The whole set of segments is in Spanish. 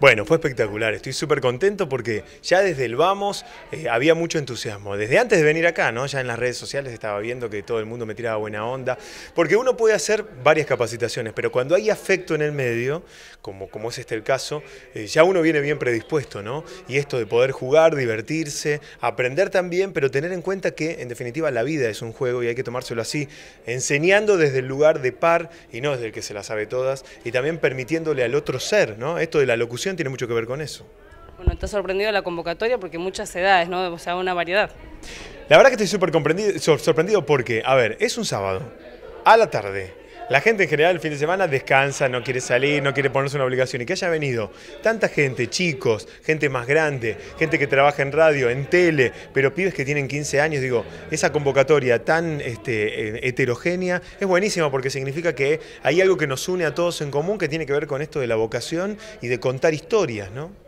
Bueno, fue espectacular, estoy súper contento porque ya desde el vamos eh, había mucho entusiasmo. Desde antes de venir acá, ¿no? ya en las redes sociales estaba viendo que todo el mundo me tiraba buena onda, porque uno puede hacer varias capacitaciones, pero cuando hay afecto en el medio, como, como es este el caso, eh, ya uno viene bien predispuesto, ¿no? Y esto de poder jugar, divertirse, aprender también, pero tener en cuenta que en definitiva la vida es un juego y hay que tomárselo así, enseñando desde el lugar de par y no desde el que se la sabe todas, y también permitiéndole al otro ser, ¿no? Esto de la locura tiene mucho que ver con eso. Bueno, está sorprendido la convocatoria porque muchas edades, ¿no? O sea, una variedad. La verdad que estoy súper sorprendido porque, a ver, es un sábado, a la tarde, la gente en general el fin de semana descansa, no quiere salir, no quiere ponerse una obligación. Y que haya venido tanta gente, chicos, gente más grande, gente que trabaja en radio, en tele, pero pibes que tienen 15 años, digo, esa convocatoria tan este, eh, heterogénea es buenísima porque significa que hay algo que nos une a todos en común que tiene que ver con esto de la vocación y de contar historias, ¿no?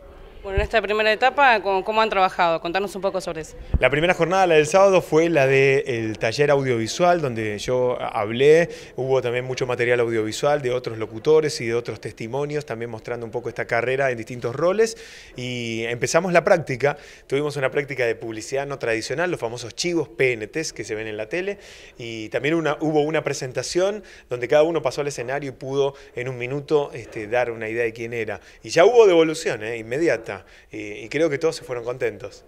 Bueno, en esta primera etapa, ¿cómo han trabajado? Contanos un poco sobre eso. La primera jornada, la del sábado, fue la del taller audiovisual, donde yo hablé. Hubo también mucho material audiovisual de otros locutores y de otros testimonios, también mostrando un poco esta carrera en distintos roles. Y empezamos la práctica. Tuvimos una práctica de publicidad no tradicional, los famosos chivos PNTs que se ven en la tele. Y también hubo una presentación donde cada uno pasó al escenario y pudo en un minuto este, dar una idea de quién era. Y ya hubo devolución ¿eh? inmediata y, y creo que todos se fueron contentos.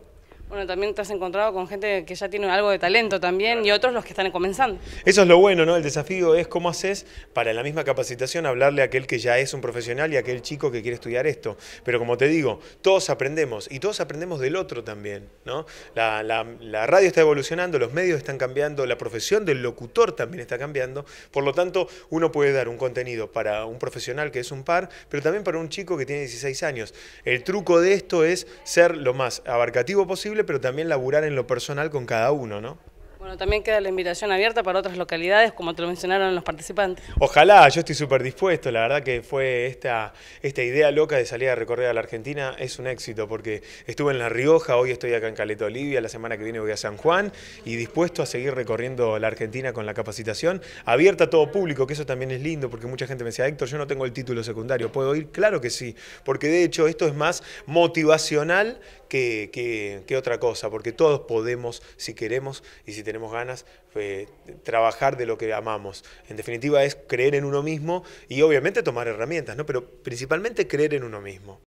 Bueno, también te has encontrado con gente que ya tiene algo de talento también y otros los que están comenzando. Eso es lo bueno, ¿no? El desafío es cómo haces para en la misma capacitación hablarle a aquel que ya es un profesional y a aquel chico que quiere estudiar esto. Pero como te digo, todos aprendemos y todos aprendemos del otro también, ¿no? La, la radio está evolucionando, los medios están cambiando, la profesión del locutor también está cambiando. Por lo tanto, uno puede dar un contenido para un profesional que es un par, pero también para un chico que tiene 16 años. El truco de esto es ser lo más abarcativo posible pero también laburar en lo personal con cada uno, ¿no? Bueno, también queda la invitación abierta para otras localidades, como te lo mencionaron los participantes. Ojalá, yo estoy súper dispuesto. La verdad que fue esta, esta idea loca de salir a recorrer a la Argentina es un éxito, porque estuve en La Rioja, hoy estoy acá en Caleta Olivia, la semana que viene voy a San Juan, y dispuesto a seguir recorriendo la Argentina con la capacitación, abierta a todo público, que eso también es lindo, porque mucha gente me decía, Héctor, yo no tengo el título secundario, ¿puedo ir? Claro que sí, porque de hecho esto es más motivacional que, otra cosa, porque todos podemos, si queremos y si tenemos ganas, eh, trabajar de lo que amamos. En definitiva es creer en uno mismo y obviamente tomar herramientas, ¿no? pero principalmente creer en uno mismo.